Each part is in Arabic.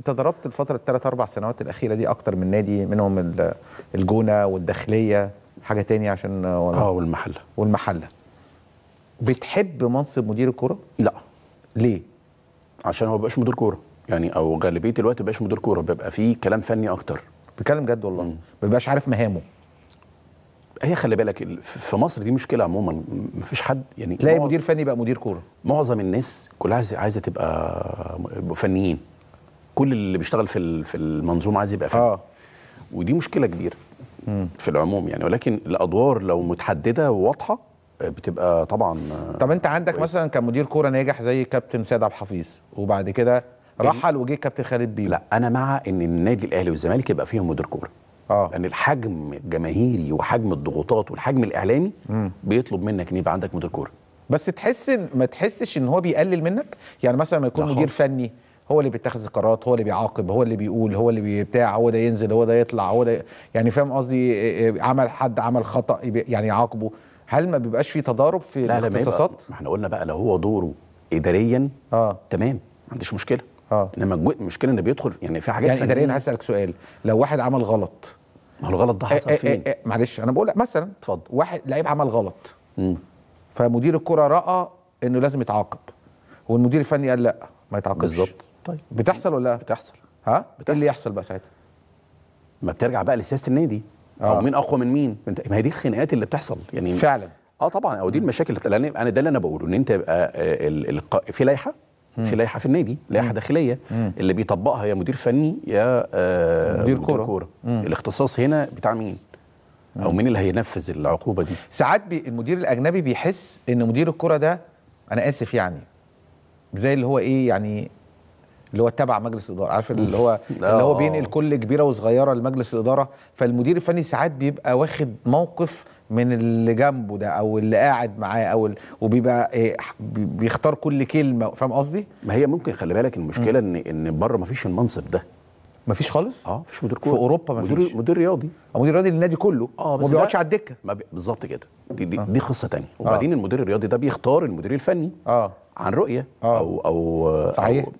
انت ضربت الفتره الثلاث اربع سنوات الاخيره دي اكتر من نادي منهم الجونه والداخليه حاجه تاني عشان اه والمحله والمحله بتحب منصب مدير الكوره؟ لا ليه؟ عشان هو بقاش مدير كوره يعني او غالبيه الوقت بقاش مدير كوره بيبقى فيه كلام فني اكتر بتكلم جد والله ما بيبقاش عارف مهامه هي خلي بالك في مصر دي مشكله عموما مفيش حد يعني تلاقي مدير فني بقى مدير كوره معظم الناس كلها عايزه تبقى فنيين كل اللي بيشتغل في في المنظومه عايز يبقى فاهم آه. ودي مشكله كبيره مم. في العموم يعني ولكن الادوار لو متحدده وواضحه آه، بتبقى طبعا آه، طب انت عندك كويس. مثلا كمدير كوره ناجح زي كابتن سيد عبد الحفيظ وبعد كده رحل وجه كابتن خالد بيبو لا انا مع ان النادي الاهلي والزمالك يبقى فيهم مدير كوره اه لان الحجم الجماهيري وحجم الضغوطات والحجم الاعلامي مم. بيطلب منك ان يبقى عندك مدير كوره بس تحس ما تحسش ان هو بيقلل منك يعني مثلا ما يكون مدير فني هو اللي بيتخذ القرارات هو اللي بيعاقب هو اللي بيقول هو اللي بتاع هو ده ينزل هو ده يطلع هو ده يعني فاهم قصدي إيه، إيه، إيه، عمل حد عمل خطا يعني يعاقبه هل ما بيبقاش في تضارب في لا الاختصاصات؟ لا ما احنا قلنا بقى لو هو دوره اداريا اه تمام ما عنديش مشكله اه انما المشكله انه بيدخل يعني في حاجات يعني اداريا هسالك سؤال لو واحد عمل غلط ما هو الغلط ده حصل فين؟ معلش انا بقول لك مثلا اتفضل واحد لعيب عمل غلط امم فمدير الكره راى انه لازم يتعاقب والمدير الفني قال لا ما يتعاقبش بالظبط طيب بتحصل ولا بتحصل ها بتحصل. ايه اللي يحصل بقى ساعتها ما بترجع بقى لسياسه النادي آه. او مين اقوى من مين ما هي دي الخناقات اللي بتحصل يعني فعلا اه طبعا او دي المشاكل اللي انا ده اللي انا بقوله ان انت يبقى آه، في لائحه في لائحه في النادي لائحه داخليه اللي بيطبقها يا مدير فني يا آه، مدير كوره, كورة. الاختصاص هنا بتاع مين او مين اللي هينفذ العقوبه دي ساعات بي المدير الاجنبي بيحس ان مدير الكوره ده انا اسف يعني زي اللي هو ايه يعني اللي هو تبع مجلس الاداره عارف اللي هو اللي هو بينقل كل كبيره وصغيره لمجلس الاداره فالمدير الفني ساعات بيبقى واخد موقف من اللي جنبه ده او اللي قاعد معاه او وبيبقى إيه بيختار كل كلمه فاهم قصدي؟ ما هي ممكن خلي بالك المشكله ان ان بره ما فيش المنصب ده ما فيش خالص؟ اه مفيش مدير كوره في اوروبا ما مدير فيش مدير رياضي او مدير رياضي للنادي كله اه بس ما بيقعدش على الدكه بي... بالظبط كده دي دي, آه. دي قصه ثانيه وبعدين آه. المدير الرياضي ده بيختار المدير الفني اه عن رؤيه آه. او او صحيح أو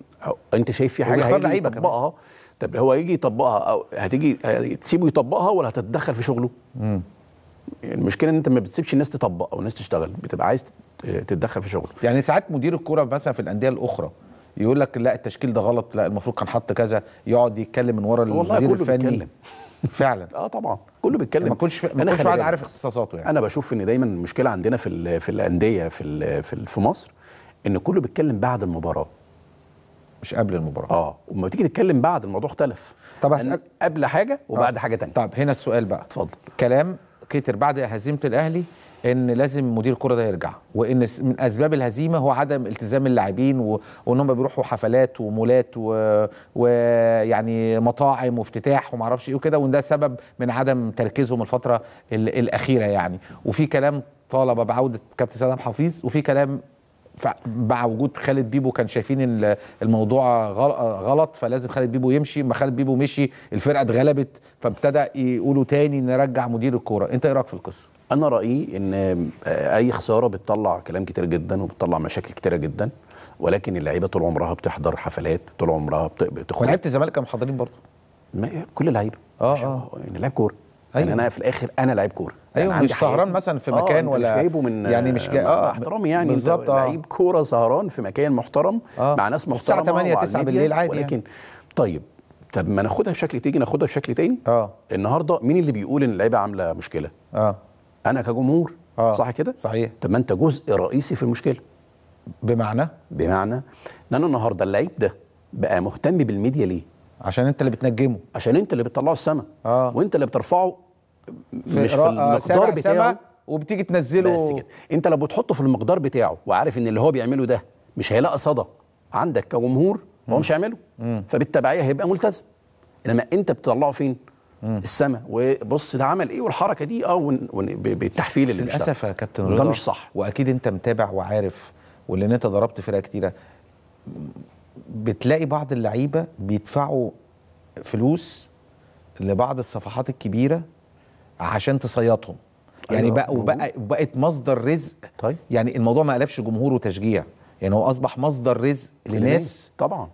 انت شايف في حاجه هيجي يطبقها طب هو هيجي يطبقها او هتيجي تسيبه يطبقها ولا هتتدخل في شغله؟ مم. يعني المشكله ان انت ما بتسيبش الناس تطبق او الناس تشتغل بتبقى عايز تتدخل في شغله يعني ساعات مدير الكوره مثلا في الانديه الاخرى يقول لك لا التشكيل ده غلط لا المفروض كان حط كذا يقعد يتكلم من ورا المدير الفني بيتكلم. فعلا اه طبعا كله بيتكلم يعني ما كنتش ما كنتش واحد عارف اختصاصاته يعني انا بشوف ان دايما المشكله عندنا في ال في الانديه في في, ال في مصر ان كله بيتكلم بعد المباراه مش قبل المباراه اه وما تيجي تتكلم بعد الموضوع اختلف طب أسأل... يعني قبل حاجه وبعد آه. حاجه ثانيه طب هنا السؤال بقى اتفضل كلام كتر بعد هزيمه الاهلي ان لازم مدير الكره ده يرجع وان من اسباب الهزيمه هو عدم التزام اللاعبين و... وان هم بيروحوا حفلات ومولات ويعني و... مطاعم وافتتاح وما اعرفش ايه وكده وان ده سبب من عدم تركيزهم الفتره ال... الاخيره يعني وفي كلام طالب بعوده كابتن سلام حفيظ وفي كلام مع وجود خالد بيبو كان شايفين الموضوع غلط فلازم خالد بيبو يمشي ما خالد بيبو مشي الفرقه اتغلبت فابتدى يقولوا تاني نرجع مدير الكوره انت ايه رايك في القصه انا رايي ان آه، اي خساره بتطلع كلام كتير جدا وبتطلع مشاكل كتيره جدا ولكن اللعيبه طول عمرها بتحضر حفلات طول عمرها بتخرج لعيبه الزمالك كانوا محضرين برضه كل اللعيبه اه اه يعني لعيب كوره أيوة. يعني انا في الاخر انا لعيب كوره ايوه يعني مش سهران مثلا في آه، مكان آه ولا جايبه من يعني مش جاي اه احترامي يعني بالظبط آه لعيب كوره سهران في مكان محترم آه مع ناس محترمه الساعه 8 9 بالليل عادي يعني. ولكن يعني. طيب طب ما ناخدها بشكل تيجي ناخدها بشكل تاني اه النهارده مين اللي بيقول ان اللعيبه عامله مشكله؟ اه انا كجمهور آه صح كده؟ صحيح طب ما انت جزء رئيسي في المشكله بمعنى؟ بمعنى ان انا النهارده اللعيب ده بقى مهتم بالميديا ليه؟ عشان انت اللي بتنجمه عشان انت اللي بتطلعه السما آه. وانت اللي بترفعه مش في آه، المقدار بتاعه وبتيجي تنزله بس كده انت لو بتحطه في المقدار بتاعه وعارف ان اللي هو بيعمله ده مش هيلاقي صدى عندك كجمهور هو مش هيعمله فبالتبعيه هيبقى ملتزم انما انت بتطلعه فين؟ السماء وبص ده عمل ايه والحركه دي اه بالتحفيل اللي للاسف يا كابتن رضا ده مش صح واكيد انت متابع وعارف ولان انت ضربت فرقه كتيره بتلاقي بعض اللعيبه بيدفعوا فلوس لبعض الصفحات الكبيره عشان تصيطهم يعني أيوة. بقى وبقى مصدر رزق طيب. يعني الموضوع ما قلبش جمهور وتشجيع يعني هو اصبح مصدر رزق لناس طبعا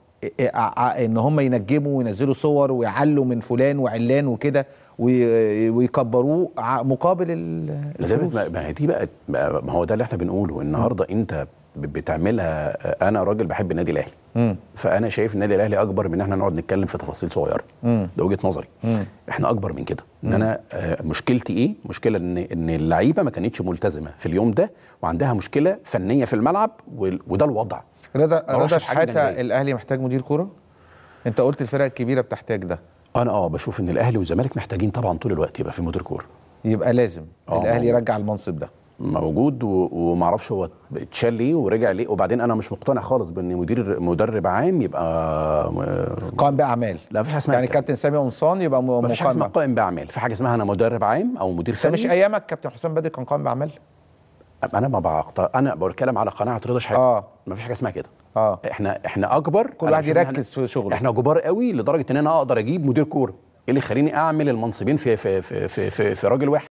ان هم ينجموا وينزلوا صور ويعلوا من فلان وعلان وكده ويكبروه مقابل الفلوس ما هي دي بقى ما هو ده اللي احنا بنقوله النهارده انت بتعملها آه، انا راجل بحب النادي الاهلي فانا شايف النادي الاهلي اكبر من ان احنا نقعد نتكلم في تفاصيل صغيره ده وجهه نظري احنا اكبر من كده ان انا آه، مشكلتي ايه مشكله ان ان اللعيبه ما كانتش ملتزمه في اليوم ده وعندها مشكله فنيه في الملعب وده الوضع رضا رضا شحاته الاهلي محتاج مدير كوره انت قلت الفرق الكبيره بتحتاج ده انا اه بشوف ان الاهلي والزمالك محتاجين طبعا طول الوقت يبقى في مدير كوره يبقى لازم آه، الاهلي يرجع المنصب ده موجود وما اعرفش هو اتشال ليه ورجع ليه وبعدين انا مش مقتنع خالص بان مدير مدرب عام يبقى آه، قائم باعمال لا مفيش حاجه اسمها يعني كابتن سامي قمصان يبقى مقام مفيش حاجه اسمها قائم باعمال في حاجه اسمها انا مدرب عام او مدير فني مش ايامك كابتن حسام بدر كان قائم باعمال انا ما بعقط انا بتكلم على قناعه رضا شحاته اه مفيش حاجه اسمها كده اه احنا احنا اكبر كل واحد يركز في شغله احنا كبار قوي لدرجه ان انا اقدر اجيب مدير كوره إيه اللي يخليني اعمل المنصبين في في في في, في, في راجل واحد